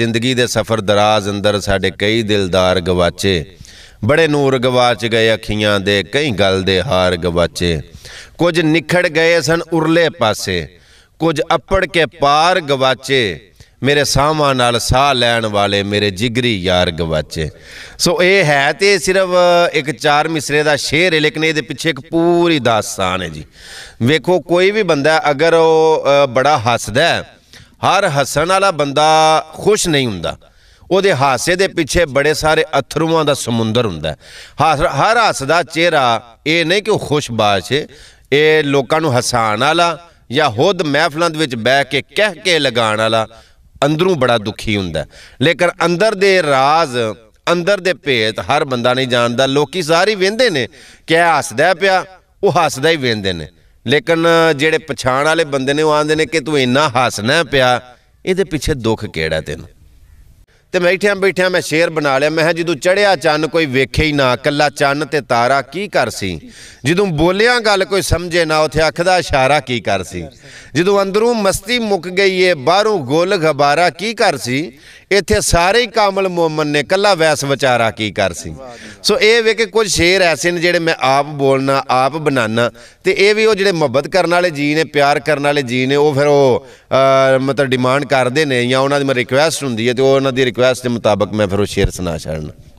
ਜ਼ਿੰਦਗੀ ਦੇ ਸਫ਼ਰ ਦਰਾਜ਼ ਅੰਦਰ ਸਾਡੇ ਕਈ ਦਿਲਦਾਰ ਗਵਾਚੇ ਬੜੇ ਨੂਰ ਗਵਾਚ ਗਏ ਅੱਖੀਆਂ ਦੇ ਕਈ ਗੱਲ ਦੇ ਹਾਰ ਗਵਾਚੇ ਕੁਝ ਨਿਖੜ ਗਏ ਸਨ ਉਰਲੇ ਪਾਸੇ ਕੁਝ ਅੱਪੜ ਕੇ ਪਾਰ ਗਵਾਚੇ ਮੇਰੇ ਸਾਹਾਂ ਨਾਲ ਸਾਹ ਲੈਣ ਵਾਲੇ ਮੇਰੇ ਜਿਗਰੀ ਯਾਰ ਗਵਾਚੇ ਸੋ ਇਹ ਹੈ ਤੇ ਸਿਰਫ ਇੱਕ ਚਾਰ ਮਿਸਰੇ ਦਾ ਸ਼ੇਰ ਹੈ ਲੇਕਿਨ ਇਹਦੇ ਪਿੱਛੇ ਇੱਕ ਪੂਰੀ ਦਾਸਤਾਨ ਹੈ ਜੀ ਵੇਖੋ ਕੋਈ ਵੀ ਬੰਦਾ ਅਗਰ ਉਹ ਬੜਾ ਹੱਸਦਾ ਹੈ ਹਰ ਹੱਸਣ ਵਾਲਾ ਬੰਦਾ ਖੁਸ਼ ਨਹੀਂ ਹੁੰਦਾ ਉਹਦੇ ਹਾਸੇ ਦੇ ਪਿੱਛੇ ਬੜੇ ਸਾਰੇ ਅਥਰੂਆਂ ਦਾ ਸਮੁੰਦਰ ਹੁੰਦਾ ਹਰ ਹੱਸਦਾ ਚਿਹਰਾ ਇਹ ਨਹੀਂ ਕਿ ਉਹ ਖੁਸ਼ਬਾਸ਼ ਬਾਛੇ ਇਹ ਲੋਕਾਂ ਨੂੰ ਹਸਾਣ ਵਾਲਾ ਜਾਂ ਹੁਦ ਮਹਿਫਲਾਂ ਦੇ ਵਿੱਚ ਬਹਿ ਕੇ ਕਹਿ ਕੇ ਲਗਾਉਣ ਵਾਲਾ ਅੰਦਰੋਂ ਬੜਾ ਦੁਖੀ ਹੁੰਦਾ ਲੇਕਿਨ ਅੰਦਰ ਦੇ ਰਾਜ਼ ਅੰਦਰ ਦੇ ਭੇਤ ਹਰ ਬੰਦਾ ਨਹੀਂ ਜਾਣਦਾ ਲੋਕੀ ਸਾਰੇ ਵੇਂਦੇ ਨੇ ਕਿ ਹੱਸਦਾ ਪਿਆ ਉਹ ਹੱਸਦਾ ਹੀ ਵੇਂਦੇ ਨੇ ਲੇਕਿਨ ਜਿਹੜੇ ਪਛਾਣ ਵਾਲੇ ਬੰਦੇ ਨੇ ਉਹ ਆਂਦੇ ਨੇ ਕਿ ਤੂੰ ਇੰਨਾ ਹੱਸਣਾ ਪਿਆ ਇਹਦੇ ਪਿੱਛੇ ਦੁੱਖ ਕਿਹੜਾ ਤੈਨੂੰ ਤੇ ਬੈਠਿਆਂ ਬੈਠਿਆਂ ਮੈਂ ਸ਼ੇਰ ਬਣਾ ਲਿਆ ਮੈਂ ਜਦੋਂ ਚੜਿਆ ਚੰਨ ਕੋਈ ਵੇਖੇ ਹੀ ਨਾ ਕੱਲਾ ਚੰਨ ਤੇ ਤਾਰਾ ਕੀ ਕਰ ਸੀ ਜਦੋਂ ਬੋਲਿਆ ਗੱਲ ਕੋਈ ਸਮਝੇ ਨਾ ਉਥੇ ਅੱਖ ਦਾ ਇਸ਼ਾਰਾ ਕੀ ਕਰ ਸੀ ਜਦੋਂ ਅੰਦਰੋਂ ਮਸਤੀ ਮੁੱਕ ਗਈ ਏ ਬਾਹਰੋਂ ਗੋਲ ਘਬਾਰਾ ਕੀ ਕਰ ਸੀ ਇੱਥੇ ਸਾਰੇ ਹੀ ਕਾਮਲ ਮੁਮਨ ਨੇ ਕੱਲਾ ਵੈਸ ਵਿਚਾਰਾ ਕੀ ਕਰ ਸੀ ਸੋ ਇਹ ਵੇ ਕਿ ਕੁਝ ਸ਼ੇਰ ਐਸੇ ਨੇ ਜਿਹੜੇ ਮੈਂ ਆਪ ਬੋਲਣਾ ਆਪ ਬਣਾਣਾ ਤੇ ਇਹ ਵੀ ਉਹ ਜਿਹੜੇ ਮੁਹੱਬਤ ਕਰਨ ਵਾਲੇ ਜੀ ਨੇ ਪਿਆਰ ਕਰਨ ਵਾਲੇ ਜੀ ਨੇ ਉਹ ਫਿਰ ਉਹ ਮਤਲਬ ਡਿਮਾਂਡ ਕਰਦੇ ਨੇ ਜਾਂ ਉਹਨਾਂ ਦੀ ਮੈਂ ਰਿਕੁਐਸਟ ਹੁੰਦੀ ਹੈ ਤੇ ਉਹ ਉਹਨਾਂ ਦੀ ਰਿਕੁਐਸਟ ਦੇ ਮੁਤਾਬਕ ਮੈਂ ਫਿਰ ਉਹ ਸ਼ੇਰ ਸੁਣਾ ਛੜਨਾ